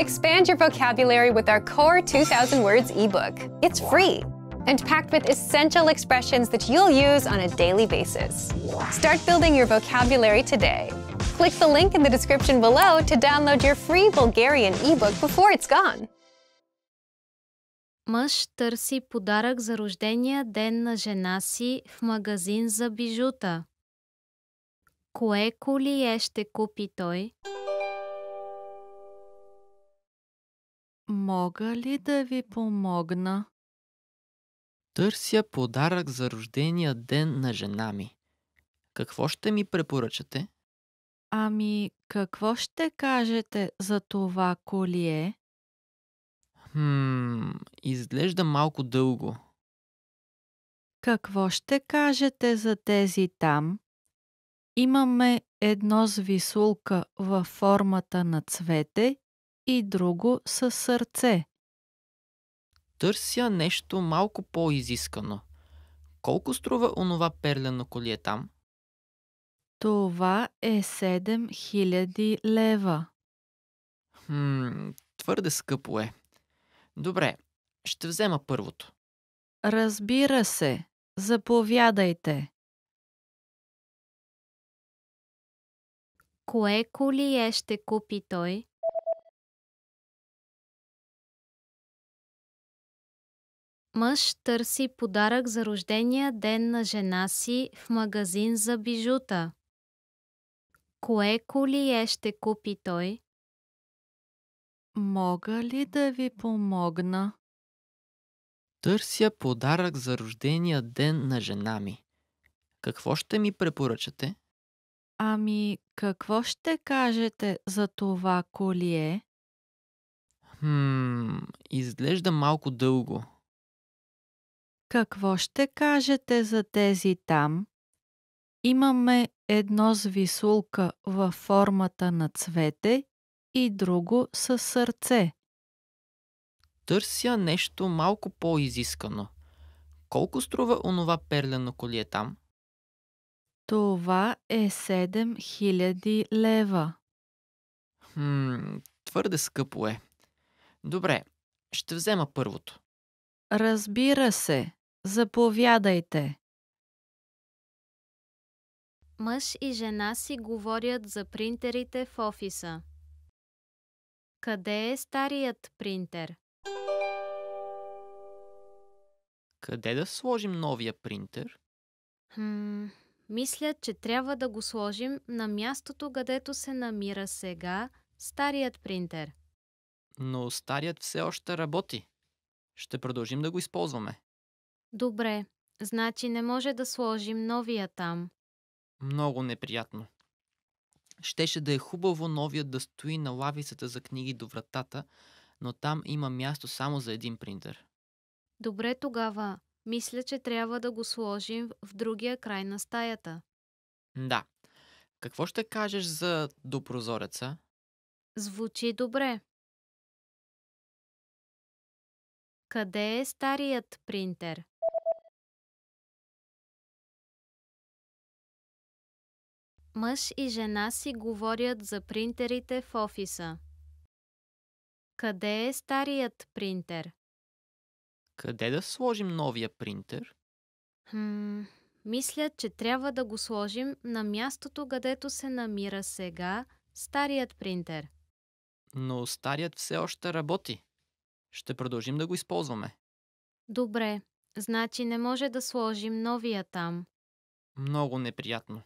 Expand your vocabulary with our Core 2000 Words ebook. It's free and packed with essential expressions that you'll use on a daily basis. Start building your vocabulary today. Click the link in the description below to download your free Bulgarian ebook before it's gone. Мъж търси подарък за рождения ден на жена си в магазин за бижута. Кое колие ще купи той? Мога ли да ви помогна? Търся подарък за рождения ден на жена ми. Какво ще ми препоръчате? Ами, какво ще кажете за това колие? Хм, изглежда малко дълго. Какво ще кажете за тези там? Имаме едно с висулка във формата на цвете и друго със сърце. Търся нещо малко по-изискано. Колко струва онова перлено колие там? Това е 7000 лева. Хм, твърде скъпо е. Добре, ще взема първото. Разбира се, заповядайте. Кое колие ще купи той? Мъж търси подарък за рождения ден на жена си в магазин за бижута. Кое колие ще купи той? Мога ли да ви помогна? Търся подарък за рождения ден на жена ми. Какво ще ми препоръчате? Ами, какво ще кажете за това колие? Хм, изглежда малко дълго. Какво ще кажете за тези там? Имаме едно с висулка във формата на цвете и друго с сърце. Търся нещо малко по-изискано. Колко струва онова перлено колие там? Това е 7000 лева. Хм, твърде скъпо е. Добре, ще взема първото. Разбира се. Заповядайте. Мъж и жена си говорят за принтерите в офиса. Къде е старият принтер? Къде да сложим новия принтер? Хм, мисля, че трябва да го сложим на мястото, където се намира сега старият принтер. Но старият все още работи. Ще продължим да го използваме. Добре, значи не може да сложим новия там. Много неприятно. Щеше да е хубаво новият да стои на лавицата за книги до вратата, но там има място само за един принтер. Добре тогава. Мисля, че трябва да го сложим в другия край на стаята. Да. Какво ще кажеш за допрозореца? Звучи добре. Къде е старият принтер? Мъж и жена си говорят за принтерите в офиса. Къде е старият принтер? Къде да сложим новия принтер? Хм, мисля, че трябва да го сложим на мястото, където се намира сега старият принтер. Но старият все още работи. Ще продължим да го използваме. Добре, значи не може да сложим новия там. Много неприятно.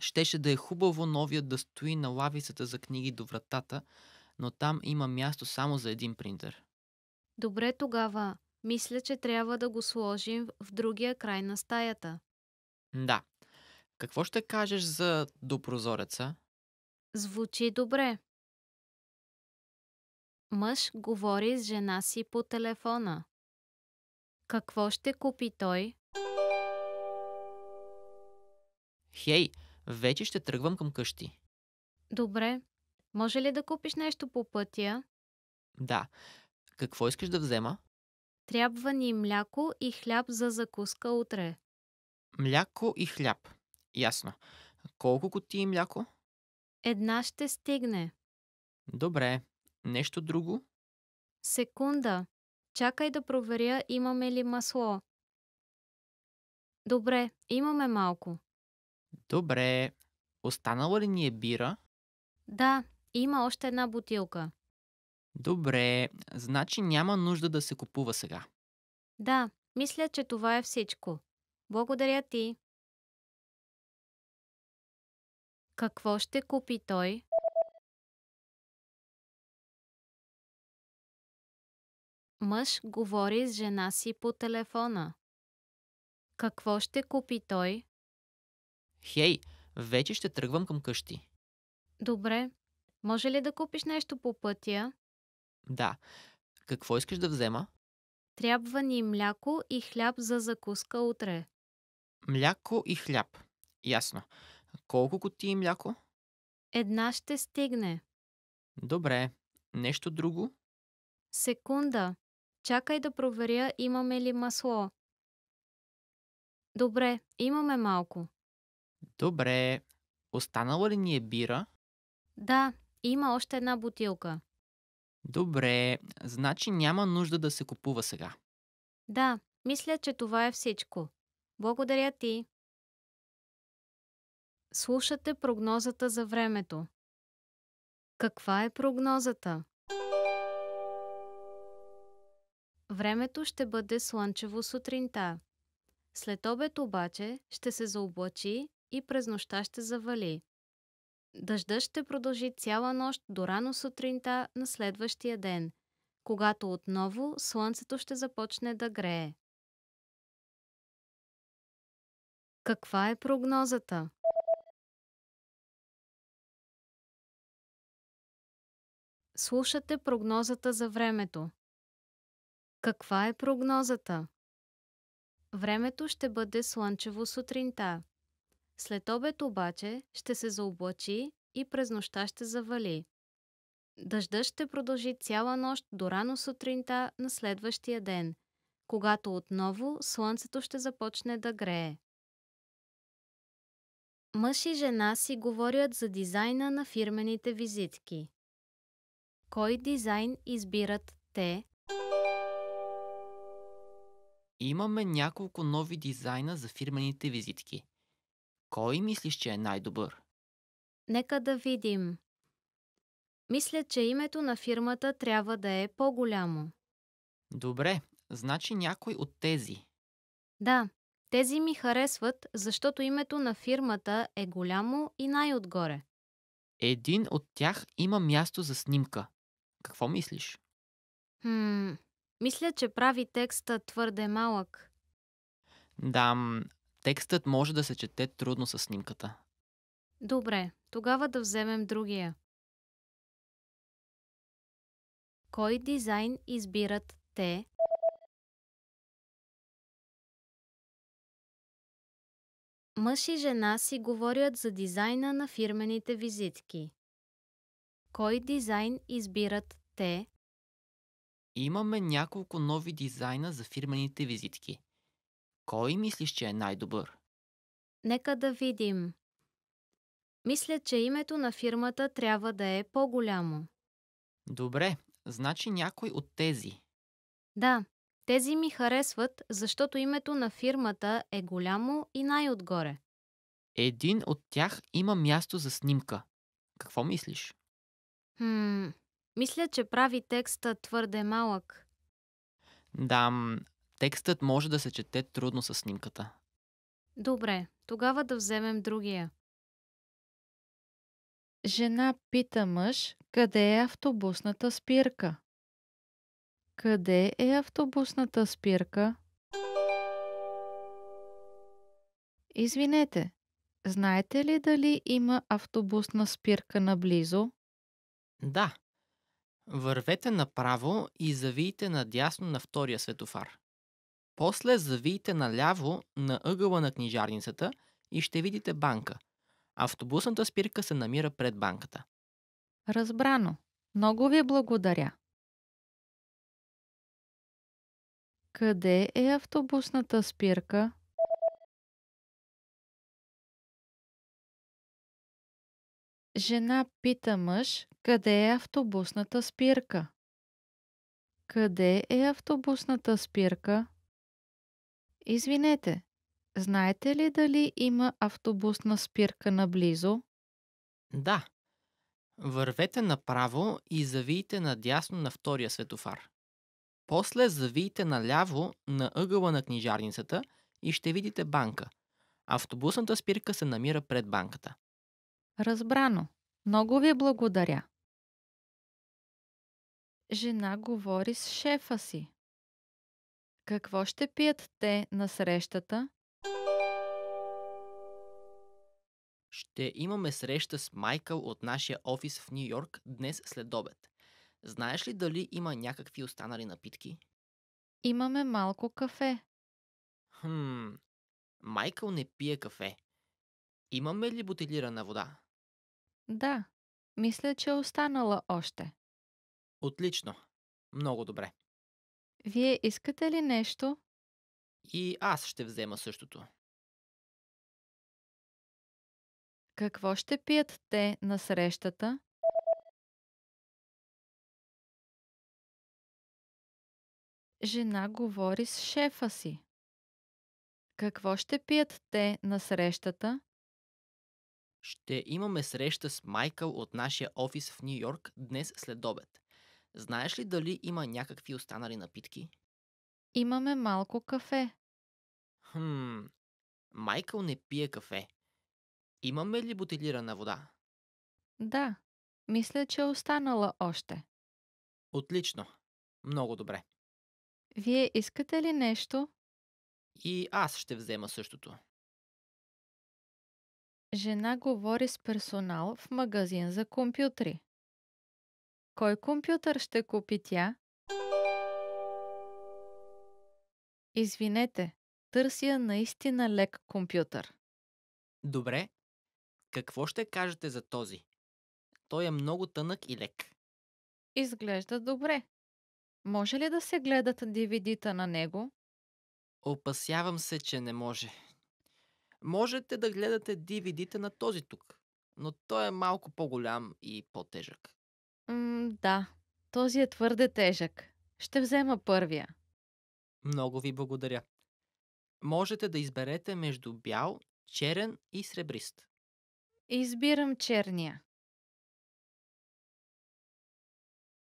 Щеше да е хубаво новия да стои на лавицата за книги до вратата, но там има място само за един принтер. Добре тогава. Мисля, че трябва да го сложим в другия край на стаята. Да. Какво ще кажеш за до прозореца? Звучи добре. Мъж говори с жена си по телефона. Какво ще купи той? Хей, вече ще тръгвам към къщи. Добре. Може ли да купиш нещо по пътя? Да. Какво искаш да взема? Трябва ни мляко и хляб за закуска утре. Мляко и хляб. Ясно. Колко и мляко? Една ще стигне. Добре. Нещо друго? Секунда. Чакай да проверя имаме ли масло. Добре, имаме малко. Добре. Останала ли ни е бира? Да, има още една бутилка. Добре, значи няма нужда да се купува сега. Да, мисля, че това е всичко. Благодаря ти. Какво ще купи той? Мъж говори с жена си по телефона. Какво ще купи той? Хей, вече ще тръгвам към къщи. Добре. Може ли да купиш нещо по пътя? Да. Какво искаш да взема? Трябва ни мляко и хляб за закуска утре. Мляко и хляб. Ясно. Колко кутии мляко? Една ще стигне. Добре. Нещо друго? Секунда. Чакай да проверя имаме ли масло. Добре, имаме малко. Добре. Останала ли ни е бира? Да, има още една бутилка. Добре. Значи няма нужда да се купува сега. Да, мисля, че това е всичко. Благодаря ти. Слушате прогнозата за времето. Каква е прогнозата? Времето ще бъде слънчево сутринта. След обед обаче ще се заоблачи и през нощта ще завали. Дъждът ще продължи цяла нощ до рано сутринта на следващия ден, когато отново слънцето ще започне да грее. Каква е прогнозата? Слушате прогнозата за времето. Каква е прогнозата? Времето ще бъде слънчево сутринта. След обед обаче ще се заоблачи и през нощта ще завали. Дъждът ще продължи цяла нощ до рано сутринта на следващия ден, когато отново слънцето ще започне да грее. Мъж и жена си говорят за дизайна на фирмените визитки. Кой дизайн избират те? Имаме няколко нови дизайна за фирмените визитки. Кой мислиш, че е най-добър? Нека да видим. Мисля, че името на фирмата трябва да е по-голямо. Добре, значи някой от тези. Да, тези ми харесват, защото името на фирмата е голямо и най-отгоре. Един от тях има място за снимка. Какво мислиш? Хм, мисля, че прави текста твърде малък. Да, Текстът може да се чете трудно с снимката. Добре, тогава да вземем другия. Кой дизайн избират те? Мъж и жена си говорят за дизайна на фирмените визитки. Кой дизайн избират те? Имаме няколко нови дизайна за фирмените визитки. Кой мислиш, че е най-добър? Нека да видим. Мисля, че името на фирмата трябва да е по-голямо. Добре, значи някой от тези. Да, тези ми харесват, защото името на фирмата е голямо и най-отгоре. Един от тях има място за снимка. Какво мислиш? Хм, мисля, че прави текста твърде малък. Да, Текстът може да се чете трудно с снимката. Добре, тогава да вземем другия. Жена пита мъж къде е автобусната спирка. Къде е автобусната спирка? Извинете, знаете ли дали има автобусна спирка наблизо? Да. Вървете направо и завийте надясно на втория светофар. После завийте наляво на ъгъла на книжарницата и ще видите банка. Автобусната спирка се намира пред банката. Разбрано. Много ви благодаря. Къде е автобусната спирка? Жена пита мъж, къде е автобусната спирка? Къде е автобусната спирка? Извинете, знаете ли дали има автобусна спирка наблизо? Да. Вървете направо и завийте надясно на втория светофар. После завийте наляво на ъгъла на книжарницата и ще видите банка. Автобусната спирка се намира пред банката. Разбрано. Много ви благодаря. Жена говори с шефа си. Какво ще пият те на срещата? Ще имаме среща с Майкъл от нашия офис в Нью Йорк днес след обед. Знаеш ли дали има някакви останали напитки? Имаме малко кафе. Хм, Майкъл не пие кафе. Имаме ли бутилирана вода? Да, мисля, че е останала още. Отлично. Много добре. Вие искате ли нещо? И аз ще взема същото. Какво ще пият те на срещата? Жена говори с шефа си. Какво ще пият те на срещата? Ще имаме среща с Майкъл от нашия офис в Нью Йорк днес след обед. Знаеш ли дали има някакви останали напитки? Имаме малко кафе. Хм, Майкъл не пие кафе. Имаме ли бутилирана вода? Да, мисля, че е останала още. Отлично. Много добре. Вие искате ли нещо? И аз ще взема същото. Жена говори с персонал в магазин за компютри. Кой компютър ще купи тя? Извинете, търся наистина лек компютър. Добре. Какво ще кажете за този? Той е много тънък и лек. Изглежда добре. Може ли да се гледат DVD-та на него? Опасявам се, че не може. Можете да гледате DVD-та на този тук, но той е малко по-голям и по-тежък. М, да, този е твърде тежък. Ще взема първия. Много ви благодаря. Можете да изберете между бял, черен и сребрист. Избирам черния.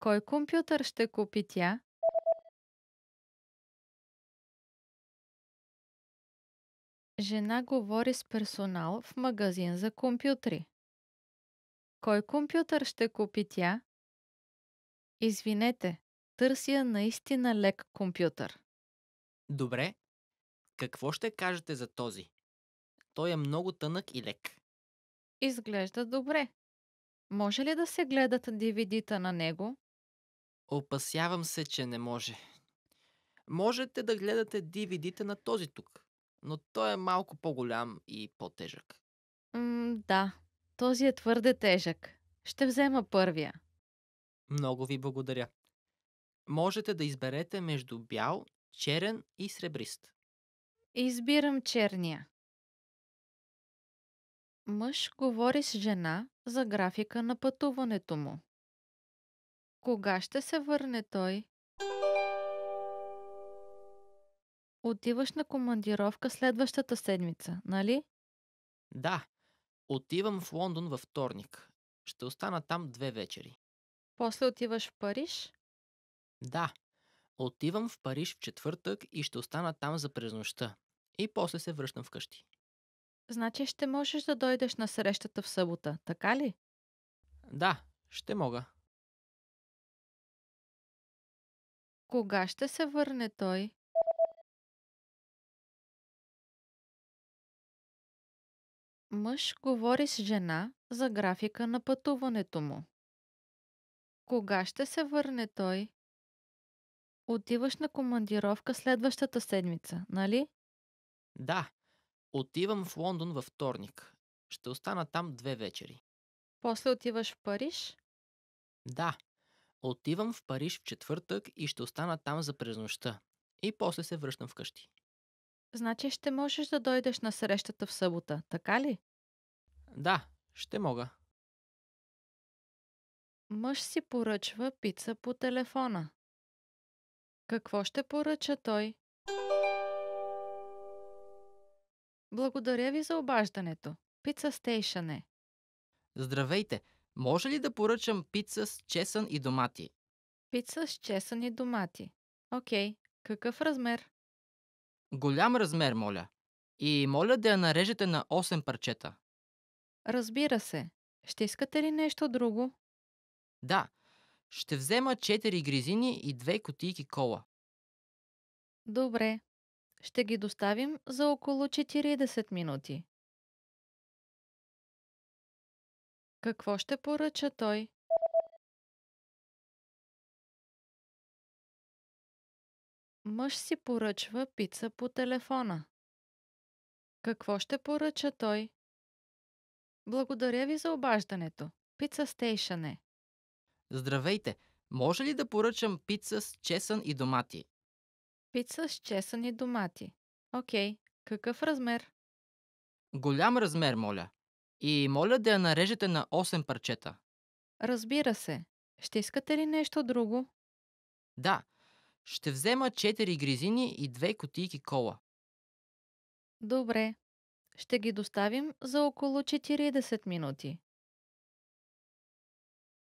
Кой компютър ще купи тя? Жена говори с персонал в магазин за компютри. Кой компютър ще купи тя? Извинете, търся наистина лек компютър. Добре. Какво ще кажете за този? Той е много тънък и лек. Изглежда добре. Може ли да се гледат DVD-та на него? Опасявам се, че не може. Можете да гледате DVD-та на този тук, но той е малко по-голям и по-тежък. М- да, този е твърде тежък. Ще взема първия. Много ви благодаря. Можете да изберете между бял, черен и сребрист. Избирам черния. Мъж говори с жена за графика на пътуването му. Кога ще се върне той? Отиваш на командировка следващата седмица, нали? Да, Отивам в Лондон във вторник. Ще остана там две вечери. После отиваш в Париж? Да. Отивам в Париж в четвъртък и ще остана там за през нощта. И после се връщам вкъщи. Значи ще можеш да дойдеш на срещата в събота, така ли? Да, ще мога. Кога ще се върне той? Мъж говори с жена за графика на пътуването му. Кога ще се върне той? Отиваш на командировка следващата седмица, нали? Да, отивам в Лондон във вторник. Ще остана там две вечери. После отиваш в Париж? Да, отивам в Париж в четвъртък и ще остана там за през нощта. И после се връщам вкъщи. Значи ще можеш да дойдеш на срещата в събота, така ли? Да, ще мога. Мъж си поръчва пица по телефона. Какво ще поръча той? Благодаря ви за обаждането. Пица Стейшън е. Здравейте! Може ли да поръчам пица с чесън и домати? Пица с чесън и домати. Окей. Какъв размер? Голям размер, моля. И моля да я нарежете на 8 парчета. Разбира се. Ще искате ли нещо друго? Да. Ще взема 4 гризини и 2 кутийки кола. Добре. Ще ги доставим за около 40 минути. Какво ще поръча той? мъж си поръчва пица по телефона. Какво ще поръча той? Благодаря ви за обаждането. Пица стейшън е. Здравейте! Може ли да поръчам пица с чесън и домати? Пица с чесън и домати. Окей. Какъв размер? Голям размер, моля. И моля да я нарежете на 8 парчета. Разбира се. Ще искате ли нещо друго? Да, ще взема 4 гризини и 2 кутийки кола. Добре. Ще ги доставим за около 40 минути.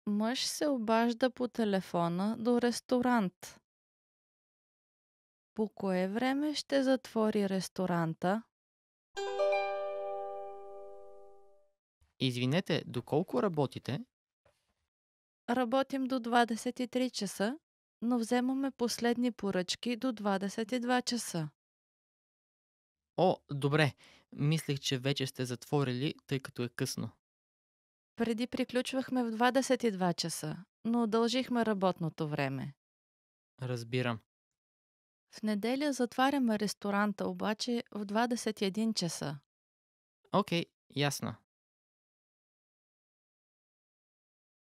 Мъж се обажда по телефона до ресторант. По кое време ще затвори ресторанта? Извинете, доколко работите? Работим до 23 часа но вземаме последни поръчки до 22 часа. О, добре. мислих, че вече сте затворили, тъй като е късно. Преди приключвахме в 22 часа, но удължихме работното време. Разбирам. В неделя затваряме ресторанта обаче в 21 часа. Окей, okay, ясно.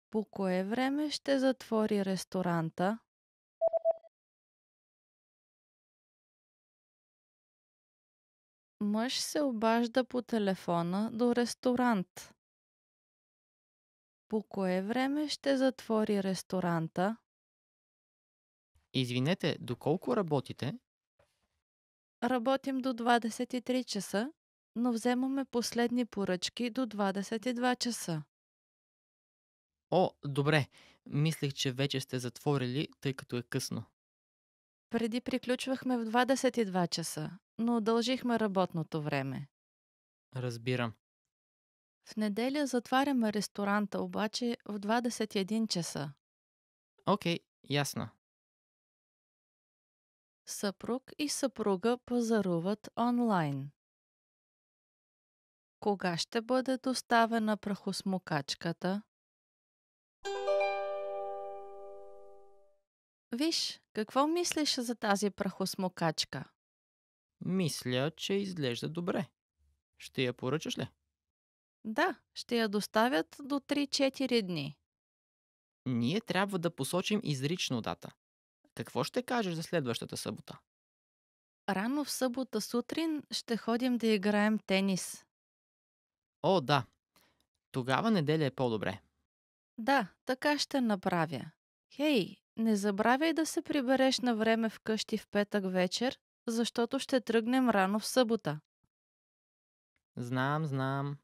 По кое време ще затвори ресторанта? Мъж се обажда по телефона до ресторант. По кое време ще затвори ресторанта? Извинете, доколко работите? Работим до 23 часа, но вземаме последни поръчки до 22 часа. О, добре. Мислех, че вече сте затворили, тъй като е късно. Преди приключвахме в 22 часа, но удължихме работното време. Разбирам. В неделя затваряме ресторанта обаче в 21 часа. Окей, okay, ясно. Съпруг и съпруга пазаруват онлайн. Кога ще бъде доставена прахосмокачката? Виж, какво мислиш за тази прахосмокачка? Мисля, че изглежда добре. Ще я поръчаш ли? Да, ще я доставят до 3-4 дни. Ние трябва да посочим изрично дата. Какво ще кажеш за следващата събота? Рано в събота сутрин ще ходим да играем тенис. О, да. Тогава неделя е по-добре. Да, така ще направя. Хей, не забравяй да се прибереш на време вкъщи в петък вечер, защото ще тръгнем рано в събота. Знам, знам.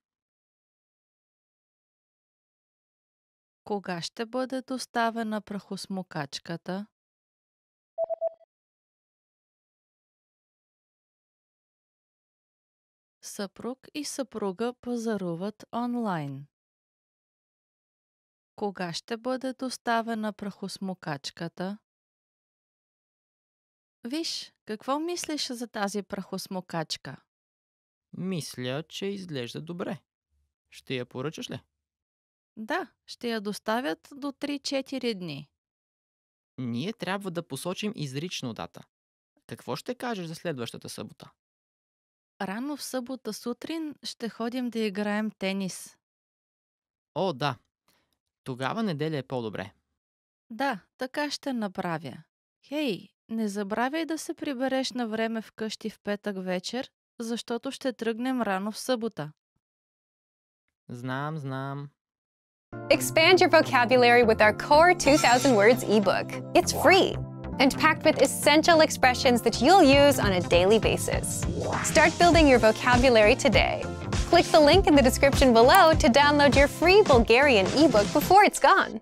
Кога ще бъде доставена прахосмокачката? Съпруг и съпруга пазаруват онлайн. Кога ще бъде доставена прахосмокачката? Виж, какво мислиш за тази прахосмокачка? Мисля, че изглежда добре. Ще я поръчаш ли? Да, ще я доставят до 3-4 дни. Ние трябва да посочим изрично дата. Какво ще кажеш за следващата събота? Рано в събота сутрин ще ходим да играем тенис. О, да, тогава неделя е по-добре. Да, така ще направя. Хей, не забравяй да се прибереш на време вкъщи в петък вечер, защото ще тръгнем рано в събота. Знам, знам. Expand your vocabulary with our Core 2000 Words ebook. It's free. and packed with essential expressions that you'll use on a daily basis. Start building your vocabulary today. Click the link in the description below to download your free Bulgarian ebook before it's gone.